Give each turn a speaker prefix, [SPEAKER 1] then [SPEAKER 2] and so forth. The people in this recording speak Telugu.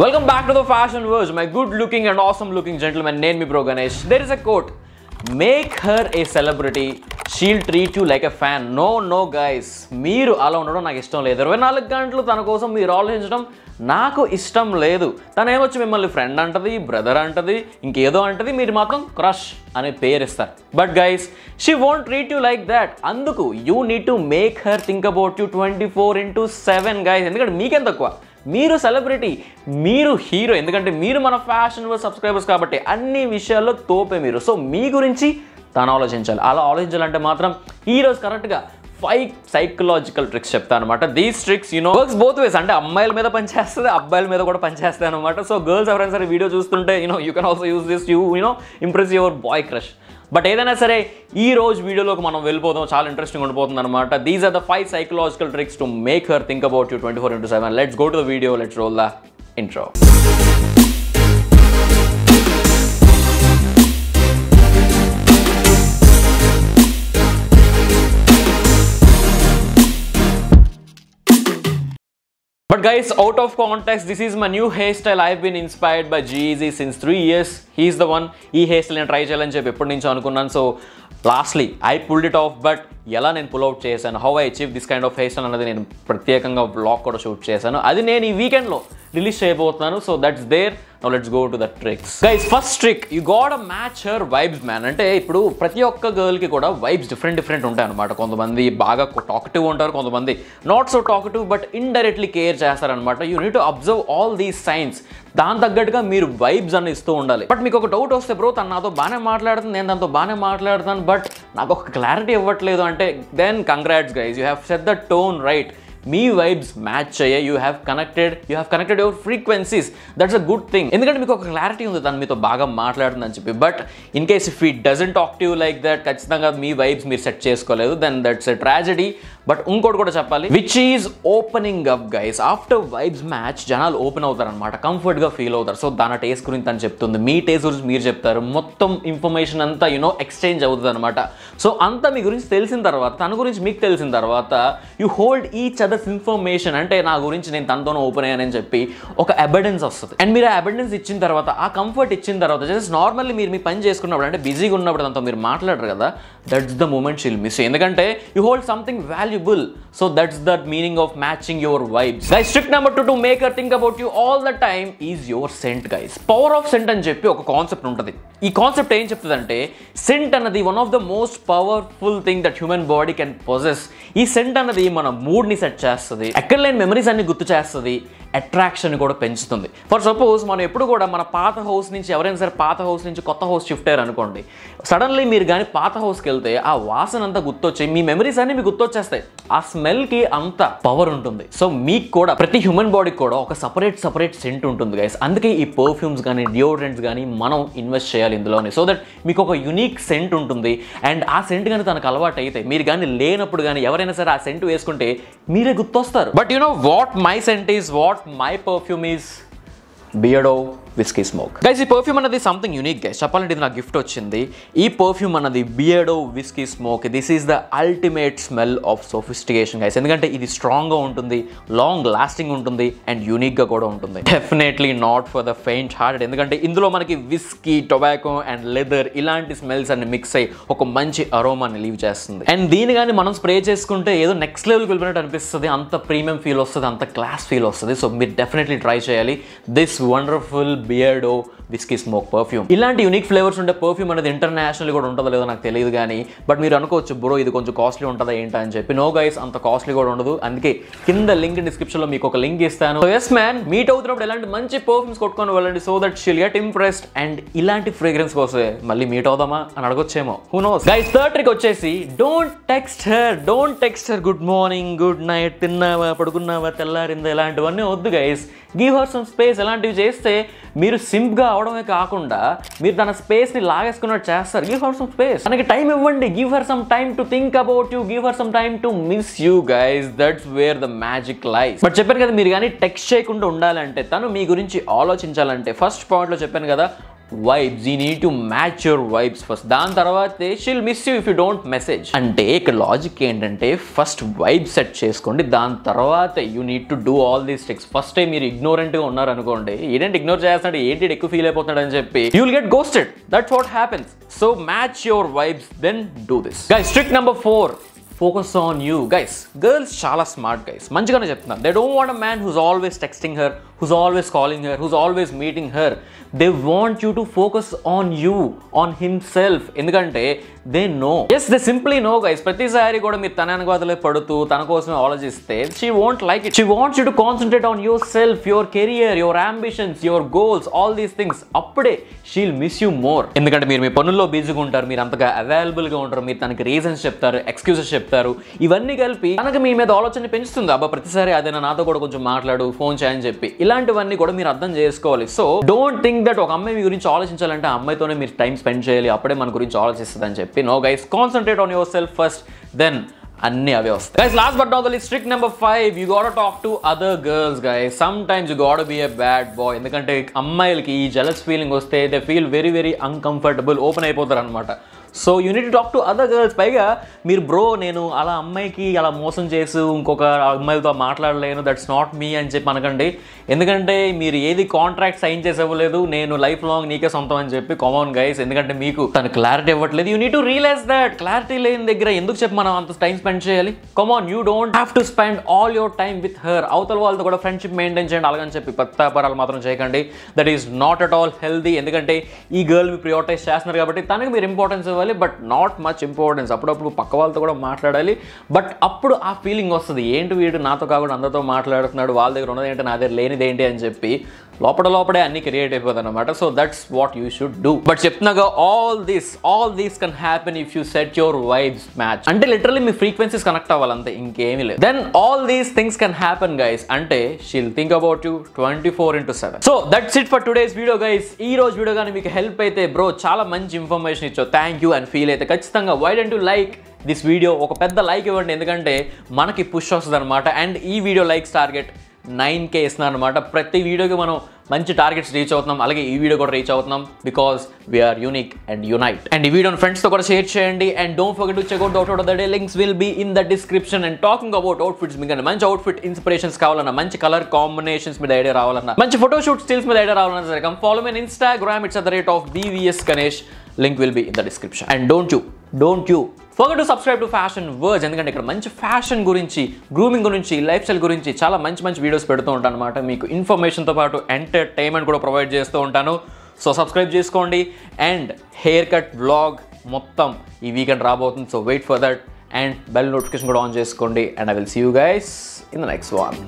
[SPEAKER 1] Back to the fashion Fashion my good looking and awesome looking gentle gentleman, నేను మీ bro Ganesh there is a quote make her a celebrity she'll treat you like a fan no no guys మీరు అలా ఉండడం నాకు ఇష్టం లేదు ఇరవై నాలుగు గంటలు తన కోసం మీరు ఆలోచించడం నాకు ఇష్టం లేదు తను ఏమొచ్చు మిమ్మల్ని ఫ్రెండ్ అంటది బ్రదర్ అంటది ఇంకేదో అంటది మీరు మాత్రం క్రష్ అనే పేరు ఇస్తారు but guys she won't treat you like that అందుకు you need to make her think about you twenty four into seven guys ఎందుకంటే మీకెంత తక్కువ మీరు సెలబ్రిటీ మీరు హీరో ఎందుకంటే మీరు మన ఫ్యాషన్ సబ్స్క్రైబర్స్ కాబట్టి అన్ని విషయాల్లో తోపే మీరు సో మీ గురించి తాను ఆలోచించాలి అలా ఆలోచించాలంటే మాత్రం ఈరోజు కరెక్ట్గా ఫైవ్ సైకలాజికల్ ట్రిక్స్ చెప్తాను అనమాట these tricks you know works both ways అంటే అమ్మాయిల మీద పనిచేస్తుంది అబ్బాయిల మీద కూడా పనిచేస్తాయి అనమాట సో గర్ల్స్ ఎవరైనా సరే వీడియో చూస్తుంటే you know you can also use this you you know impress your boy crush but ఏదైనా సరే ఈ రోజు వీడియోలోకి మనం వెళ్ళిపోదాం చాలా ఇంట్రెస్టింగ్ ఉండిపోతుంది అనమాట these are the five psychological tricks to make her think about you twenty four into seven let's go to the video let's roll the intro guys, out of context, this is my new hairstyle. I've been inspired by Jeezy since three years. He's the one. he hair style నేను ట్రై చేయాలని ఎప్పటి నుంచో అనుకున్నాను so lastly I pulled it off but ఎలా నేను పుల్అవుట్ చేశాను how I achieve this kind of hair style అనేది నేను ప్రత్యేకంగా బ్లాగ్ కూడా షూట్ చేశాను అది నేను ఈ వీకెండ్లో రిలీజ్ చేయబోతున్నాను so that's there no let's go to the tricks guys first trick you got a match her vibes man అంటే ఇప్పుడు ప్రతి ఒక్క గర్ల్కి కూడా వైబ్స్ డిఫరెంట్ డిఫరెంట్ ఉంటాయి అనమాట కొంతమంది బాగా టాకటివ్ ఉంటారు కొంతమంది not so talkative but indirectly care చేస్తారనమాట you need to observe all these signs దాని తగ్గట్టుగా మీరు వైబ్స్ అని ఇస్తూ ఉండాలి బట్ మీకు ఒక డౌట్ వస్తే బ్రో తను నాతో బాగానే మాట్లాడుతుంది నేను దాంతో బాగానే మాట్లాడుతాను బట్ నాకు ఒక క్లారిటీ ఇవ్వట్లేదు అంటే then congrats guys you have set the tone right మీ వైబ్స్ మ్యాచ్ అయ్యే you have connected you have connected your frequencies that's a good thing ఎందుకంటే మీకు ఒక క్లారిటీ ఉంది తను మీతో బాగా మాట్లాడుతుందని చెప్పి బట్ ఇన్ కేస్ ఇఫ్ ఈ డజంట్ ఆక్టివ్ లైక్ దట్ ఖచ్చితంగా మీ వైబ్స్ మీరు సెట్ చేసుకోలేదు then that's a tragedy but ఇంకోటి కూడా చెప్పాలి which is opening up guys after vibes match జనాలు ఓపెన్ అవుతారు అనమాట కంఫర్ట్గా ఫీల్ అవుతారు సో దాని టేస్ట్ గురించి తను చెప్తుంది మీ టేస్ట్ గురించి మీరు చెప్తారు మొత్తం ఇన్ఫర్మేషన్ అంతా యునో ఎక్స్చేంజ్ అవుతుంది అనమాట సో అంతా మీ గురించి తెలిసిన తర్వాత తన గురించి మీకు తెలిసిన తర్వాత you hold each others information అంటే నా గురించి నేను తనతోనే ఓపెన్ అయ్యానని చెప్పి ఒక అబెడెన్స్ వస్తుంది అండ్ మీరు ఆ అబెడెన్స్ ఇచ్చిన తర్వాత ఆ కంఫర్ట్ ఇచ్చిన తర్వాత జస్ట్ నార్మల్లీ మీరు మీ పని చేసుకున్నప్పుడు అంటే బిజీగా ఉన్నప్పుడు దాంతో మీరు మాట్లాడరు కదా that's the moment she'll miss ఎందుకంటే you hold something value valuable. So that's the meaning of matching your vibes. Guys, trick number two to make her think about you all the time is your scent guys. Power of scent అని చెప్పి ఒక కాన్సెప్ట్ ఉంటుంది ఈ కాన్సెప్ట్ ఏం చెప్తుందంటే సెంట్ అన్నది one of the most powerful thing that human body can possess ఈ సెంట్ అన్నది మన మూడ్ని సెట్ చేస్తుంది ఎక్కడ లేని మెమరీస్ అన్ని గుర్తు చేస్తుంది అట్రాక్షన్ కూడా పెంచుతుంది ఫర్ సపోజ్ మనం ఎప్పుడు కూడా మన పాత హౌస్ నుంచి ఎవరైనా సరే పాత హౌస్ నుంచి కొత్త హౌస్ షిఫ్ట్ అయ్యారు అనుకోండి సడన్లీ మీరు కానీ పాత హౌస్కి వెళ్తే ఆ వాసన అంతా గుర్తొచ్చి మీ మెమరీస్ అన్నీ మీకు గుర్తొచ్చేస్తాయి ఆ స్మెల్కి అంత పవర్ ఉంటుంది సో మీకు కూడా ప్రతి హ్యూమన్ బాడీకి కూడా ఒక సపరేట్ సపరేట్ సెంట్ ఉంటుంది గైస్ అందుకే ఈ పర్ఫ్యూమ్స్ కానీ డియోడ్రెంట్స్ కానీ మనం ఇన్వెస్ట్ చేయాలి ఇందులోనే సో దట్ మీకు ఒక యునిక్ సెంట్ ఉంటుంది అండ్ ఆ సెంట్ కానీ తనకు అలవాటు అయితే మీరు కానీ లేనప్పుడు కానీ ఎవరైనా సరే ఆ సెంట్ వేసుకుంటే మీరే గుర్తొస్తారు but you know what my scent is what my perfume is Beardo whisky smoke guys ఈ పర్ఫ్యూమ్ అనేది సంథింగ్ యూనిక్ గైస్ చెప్పాలంటే ఇది నా గిఫ్ట్ వచ్చింది ఈ పర్ఫ్యూమ్ అన్నది Beardo whisky smoke this is the ultimate smell of sophistication guys ఎందుకంటే ఇది స్ట్రాంగ్గా ఉంటుంది లాంగ్ లాస్టింగ్ ఉంటుంది అండ్ యూనిక్గా కూడా ఉంటుంది definitely not for the faint heart ఎందుకంటే ఇందులో మనకి విస్కీ టొబాకో అండ్ లెదర్ ఇలాంటి స్మెల్స్ అన్ని మిక్స్ అయ్యి ఒక మంచి అరోమాని లీవ్ చేస్తుంది అండ్ దీని కానీ మనం స్ప్రే చేసుకుంటే ఏదో నెక్స్ట్ లెవెల్కి వెళ్ళినట్టు అనిపిస్తుంది అంత ప్రీమియం ఫీల్ వస్తుంది అంత క్లాస్ ఫీల్ వస్తుంది సో మీరు డెఫినెట్లీ ట్రై చేయాలి this wonderful Beardo whisky smoke perfume ఇలాంటి యూనిక్ ఫ్లేవర్స్ ఉండే పర్ఫ్యూమ్ అనేది ఇంటర్నేషనల్ కూడా ఉంటుందో లేదో నాకు తెలియదు కానీ బట్ మీరు అనుకోవచ్చు బ్రో ఇది కొంచెం కాస్ట్లీ ఉంటుందా ఏంటా అని చెప్పి నో గైస్ అంత కాస్ట్లీ కూడా ఉండదు అందుకే కింద లింక్ డిస్క్రిప్షన్లో మీకు ఒక లింక్ ఇస్తాను ఎస్ మ్యాన్ మీట్ అవుతున్నప్పుడు ఎలాంటి మంచి పర్ఫ్యూమ్స్ కొట్టుకొని వెళ్ళండి so that she'll get impressed and ఇలాంటి ఫ్రేగ్రెన్స్ కోసమే మళ్ళీ మీట్ అవుదామా అని అడగొచ్చేమో who knows guys third trick వచ్చేసి don't text her don't text her good morning good night తిన్నావా పడుకున్నావా తెల్లారిందా ఇలాంటివన్నీ వద్దు guys give her some space ఇలాంటివి చేస్తే మీరు సింప్గా అవడమే కాకుండా మీరు తన స్పేస్ని లాగేసుకున్నట్టు చేస్తారు గివ్ హర్ సమ్ స్పేస్ మనకి టైం ఇవ్వండి give her some time to think about you give her some time to miss you guys that's where the magic life but చెప్పాను కదా మీరు కానీ టెక్స్ట్ చేయకుండా ఉండాలంటే తను మీ గురించి ఆలోచించాలంటే ఫస్ట్ పాయింట్లో చెప్పాను కదా vibes you need to match your vibes first దాని తర్వాతే she'll miss you if you don't message అంటే ఇక్కడ లాజిక్ ఏంటంటే ఫస్ట్ వైబ్ సెట్ చేసుకోండి దాని తర్వాత you need to do all these texts first time మీరు ఇగ్నోరెంట్గా ఉన్నారనుకోండి ఏంటంటే ఇగ్నోర్ చేస్తున్నాడు ఏంటి ఎక్కువ ఫీల్ అయిపోతున్నాడు అని చెప్పి you will get ghosted that's what happens so match your vibes then do this trick number four focus on you guys girls చాలా స్మార్ట్ గైస్ మంచిగానే చెప్తున్నారు they don't want a man who's always texting her who's always calling her who's always meeting her they want you to focus on you on self ఎందుకంటే they know yes they simply know guys ప్రతిసారి కూడా మీరు తన అనుగాదలే పడుతూ తన కోసం ఆలోచిస్తే she want like it she wants you to concentrate on yourself your career your ambitions your goals all these things అప్పుడే షీల్ మిస్ యూ మోర్ ఎందుకంటే మీరు మీ పనుల్లో బిజీగా ఉంటారు మీరు అంతగా అవైలబుల్గా ఉంటారు మీరు తనకి రీజన్స్ చెప్తారు ఎక్స్క్యూజెస్ చెప్తారు చెప్తారు ఇవన్నీ కలిపి తనకు మీ మీద ఆలోచన పెంచుతుంది అబ్బా ప్రతిసారి అదే నాతో కూడా కొంచెం మాట్లాడు ఫోన్ చేయని చెప్పి ఇలాంటివన్నీ కూడా మీరు అర్థం చేసుకోవాలి సో డోంట్ థింక్ దట్ ఒక అమ్మాయి మీ గురించి ఆలోచించాలంటే ఆ అమ్మాయితోనే మీరు టైం స్పెండ్ చేయాలి అప్పుడే మన గురించి ఆలోచిస్తుంది అని చెప్పి no guys concentrate on yourself first then అన్ని అవే వస్తాయి guys last but not the trick number five you gotta talk to other girls guys sometimes you gotta be a bad boy ఎందుకంటే అమ్మాయిలకి ఈ జలస్ ఫీలింగ్ వస్తే they feel very very uncomfortable open అయిపోతారు అనమాట so you need talk to other girls పైగా మీరు బ్రో నేను అలా అమ్మాయికి అలా మోసం చేసి ఇంకొక అమ్మాయితో మాట్లాడలేను దట్స్ నాట్ మీ అని చెప్పి అనకండి ఎందుకంటే మీరు ఏది కాంట్రాక్ట్ సైన్ చేసి నేను లైఫ్ లాంగ్ నీకే సొంతం అని చెప్పి కామన్ గైస్ ఎందుకంటే మీకు తను క్లారిటీ ఇవ్వట్లేదు you need to realize that clarity లేని దగ్గర ఎందుకు చెప్పి మనం అంత టైం స్పెండ్ చేయాలి come on you don't have to spend all your time with her అవతల వాళ్ళతో కూడా ఫ్రెండ్షిప్ మెయింటైన్ చేయండి అలాగని చెప్పి ప్రత్యాపారాలు మాత్రం చేయకండి that is not at all healthy ఎందుకంటే ఈ గర్ల్ మీ ప్రియోటైజ్ చేస్తున్నారు కాబట్టి తనకి మీరు ఇంపార్టెన్స్ ఇవ్వాలి అవ్వాలి బట్ నాట్ మచ్ ఇంపార్టెన్స్ అప్పుడప్పుడు పక్క వాళ్ళతో కూడా మాట్లాడాలి బట్ అప్పుడు ఆ ఫీలింగ్ వస్తుంది ఏంటి వీడు నాతో కాకుండా అందరితో మాట్లాడుతున్నాడు వాళ్ళ దగ్గర ఉన్నది ఏంటి నా దగ్గర లేనిదేంటి అని చెప్పి లోపల లోపడే అన్ని క్రియేట్ అయిపోతుంది అనమాట so that's what you should do but చెప్తున్నాగా all this all these can happen if you set your vibes match అంటే లిటరలీ మీ ఫ్రీక్వెన్సీస్ కనెక్ట్ అవ్వాలంతే ఇంకేమీ లేదు then all these things can happen guys అంటే she'll think about you twenty four into seven so that's it for today's video guys ఈ రోజు వీడియో కానీ మీకు హెల్ప్ అయితే బ్రో చాలా మంచి ఇన్ఫర్మేషన్ ఇచ్చో థ్యాంక్ యూ అండ్ ఫీల్ అయితే ఖచ్చితంగా why don't you like this video ఒక పెద్ద లైక్ ఇవ్వండి ఎందుకంటే మనకి పుష్ వస్తుంది అనమాట అండ్ ఈ video likes target nine K ఇస్తున్నాను అనమాట ప్రతి వీడియోకి మనం మంచి టార్గెట్స్ రీచ్ అవుతున్నాం అలాగే ఈ వీడియో కూడా రీచ్ అవుతున్నాం because we are unique and unite and ఈ వీడియోని ఫ్రెండ్స్తో కూడా షేర్ చేయండి and don't forget to check out out out the day links will be in the description and talking about outfits మీకు మంచి అవుట్ఫిట్ ఇన్స్పిరేషన్స్ కావాలన్నా మంచి కలర్ కాంబినేషన్స్ మీద ఐడియా రావాలన్నా మంచి ఫోటోషూట్ స్టిల్స్ మీద ఐడియా రావాలన్నా సరే follow me on Instagram it's at the rate of BVS Ganesh link will be in the description and don't you don't you forget to subscribe to fashion verge ఎందుకంటే ఇక్కడ మంచి ఫ్యాషన్ గురించి గ్రూమింగ్ గురించి లైఫ్ స్టైల్ గురించి చాలా మంచి మంచి వీడియోస్ పెడుతూ ఉంటాను అనమాట మీకు ఇన్ఫర్మేషన్తో పాటు ఎంటర్టైన్మెంట్ కూడా ప్రొవైడ్ చేస్తూ ఉంటాను సో సబ్స్క్రైబ్ చేసుకోండి అండ్ హెయిర్ కట్ వ్లాగ్ మొత్తం ఈ వీకెండ్ రాబోతుంది so wait for that and bell notification కూడా ఆన్ చేసుకోండి and I will see you guys in the next one